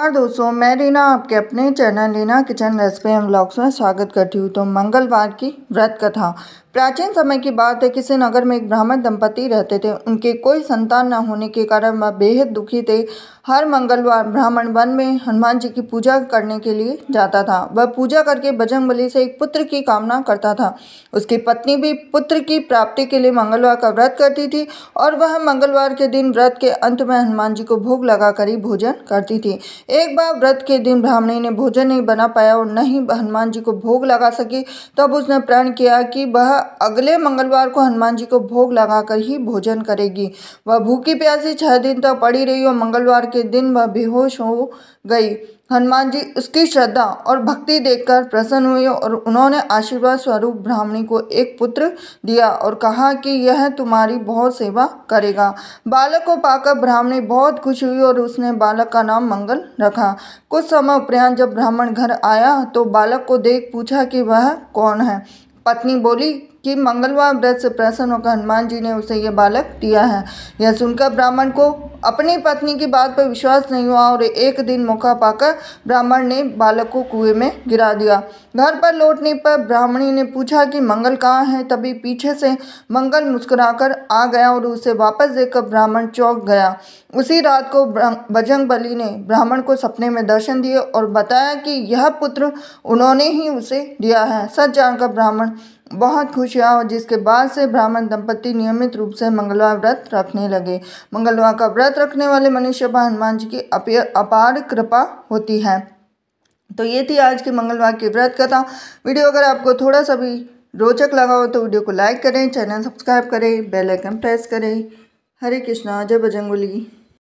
नमस्कार दोस्तों मैं रीना आपके अपने channel Rina kitchen recipe and blogs में स्वागत करती हूँ तो मंगलवार की व्रत कथा प्राचीन समय की बात है किसी नगर में एक ब्राह्मण दंपति रहते थे उनके कोई संतान न होने के कारण वह बेहद दुखी थे हर मंगलवार ब्राह्मण वन में हनुमान जी की पूजा करने के लिए जाता था वह पूजा करके बजरंग बली से एक पुत्र की कामना करता था उसकी पत्नी भी पुत्र की प्राप्ति के लिए मंगलवार का व्रत करती थी और वह मंगलवार के दिन व्रत के अंत में हनुमान जी को भोग लगाकर ही भोजन करती थी एक बार व्रत के दिन ब्राह्मणी ने भोजन नहीं बना पाया और न ही हनुमान जी को भोग लगा सकी तब उसने प्रण किया कि वह अगले मंगलवार को हनुमान जी को भोग लगाकर ही भोजन करेगी वह भूखी प्यासी छह दिन तक पड़ी रही और मंगलवार के दिन वह बेहोश हो गई हनुमान जी उसकी श्रद्धा और भक्ति देखकर प्रसन्न हुए और उन्होंने आशीर्वाद स्वरूप ब्राह्मणी को एक पुत्र दिया और कहा कि यह तुम्हारी बहुत सेवा करेगा बालक को पाकर ब्राह्मणी बहुत खुश हुई और उसने बालक का नाम मंगल रखा कुछ समय उपरांत जब ब्राह्मण घर आया तो बालक को देख पूछा कि वह कौन है पत्नी बोली कि मंगलवार व्रत से प्रसन्न होकर हनुमान जी ने उसे यह बालक दिया है यह सुनकर ब्राह्मण को अपनी पत्नी की बात पर विश्वास नहीं हुआ और एक दिन मौका पाकर ब्राह्मण ने बालक को कुएं में गिरा दिया घर पर लौटने पर ब्राह्मणी ने पूछा कि मंगल कहाँ है तभी पीछे से मंगल मुस्कुराकर आ गया और उसे वापस देखकर ब्राह्मण चौंक गया उसी रात को बजरंग बली ने ब्राह्मण को सपने में दर्शन दिए और बताया कि यह पुत्र उन्होंने ही उसे दिया है सच जानकर ब्राह्मण बहुत खुशियाँ और जिसके बाद से ब्राह्मण दंपति नियमित रूप से मंगलवार व्रत रखने लगे मंगलवार का व्रत रखने वाले मनुष्य पर हनुमान जी की अपार कृपा होती है तो ये थी आज की मंगलवार की व्रत कथा वीडियो अगर आपको थोड़ा सा भी रोचक लगा हो तो वीडियो को लाइक करें चैनल सब्सक्राइब करें बेल आइकन प्रेस करें हरे कृष्णा जय बजंगुली